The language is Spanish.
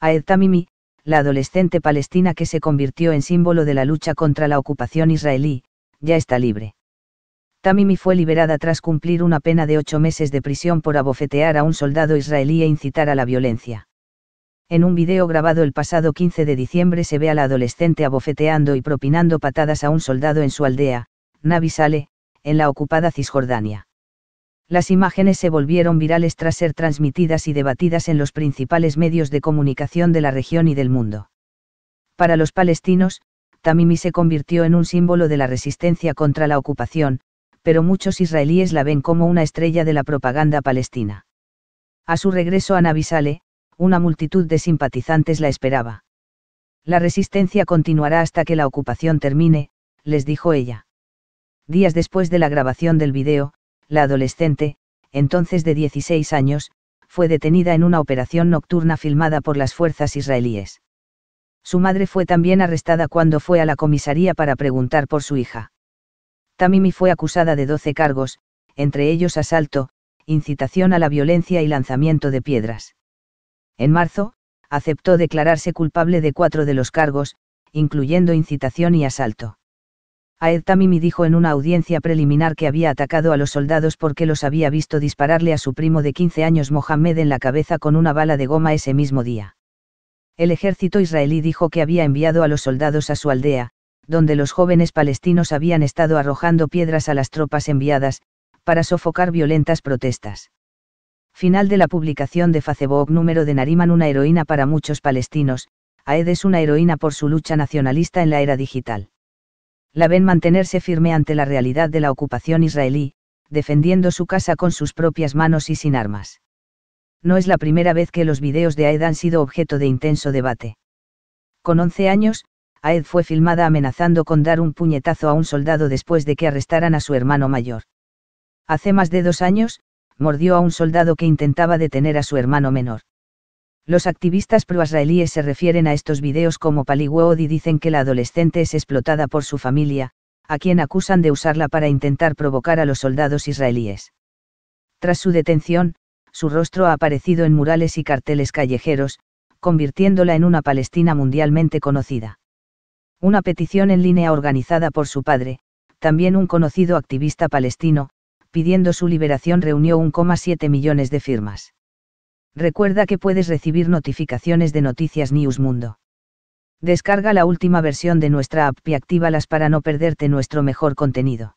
Aed Tamimi, la adolescente palestina que se convirtió en símbolo de la lucha contra la ocupación israelí, ya está libre. Tamimi fue liberada tras cumplir una pena de ocho meses de prisión por abofetear a un soldado israelí e incitar a la violencia. En un video grabado el pasado 15 de diciembre se ve a la adolescente abofeteando y propinando patadas a un soldado en su aldea, Nabi Saleh, en la ocupada Cisjordania las imágenes se volvieron virales tras ser transmitidas y debatidas en los principales medios de comunicación de la región y del mundo. Para los palestinos, Tamimi se convirtió en un símbolo de la resistencia contra la ocupación, pero muchos israelíes la ven como una estrella de la propaganda palestina. A su regreso a Navisale, una multitud de simpatizantes la esperaba. La resistencia continuará hasta que la ocupación termine, les dijo ella. Días después de la grabación del video, la adolescente, entonces de 16 años, fue detenida en una operación nocturna filmada por las fuerzas israelíes. Su madre fue también arrestada cuando fue a la comisaría para preguntar por su hija. Tamimi fue acusada de 12 cargos, entre ellos asalto, incitación a la violencia y lanzamiento de piedras. En marzo, aceptó declararse culpable de cuatro de los cargos, incluyendo incitación y asalto. Aed Tamimi dijo en una audiencia preliminar que había atacado a los soldados porque los había visto dispararle a su primo de 15 años Mohammed en la cabeza con una bala de goma ese mismo día. El ejército israelí dijo que había enviado a los soldados a su aldea, donde los jóvenes palestinos habían estado arrojando piedras a las tropas enviadas, para sofocar violentas protestas. Final de la publicación de Facebook número de Nariman una heroína para muchos palestinos, Aed es una heroína por su lucha nacionalista en la era digital la ven mantenerse firme ante la realidad de la ocupación israelí, defendiendo su casa con sus propias manos y sin armas. No es la primera vez que los videos de Aed han sido objeto de intenso debate. Con 11 años, Aed fue filmada amenazando con dar un puñetazo a un soldado después de que arrestaran a su hermano mayor. Hace más de dos años, mordió a un soldado que intentaba detener a su hermano menor. Los activistas pro-israelíes se refieren a estos videos como paligüeod y dicen que la adolescente es explotada por su familia, a quien acusan de usarla para intentar provocar a los soldados israelíes. Tras su detención, su rostro ha aparecido en murales y carteles callejeros, convirtiéndola en una Palestina mundialmente conocida. Una petición en línea organizada por su padre, también un conocido activista palestino, pidiendo su liberación reunió 1,7 millones de firmas. Recuerda que puedes recibir notificaciones de Noticias News Mundo. Descarga la última versión de nuestra app y actívalas para no perderte nuestro mejor contenido.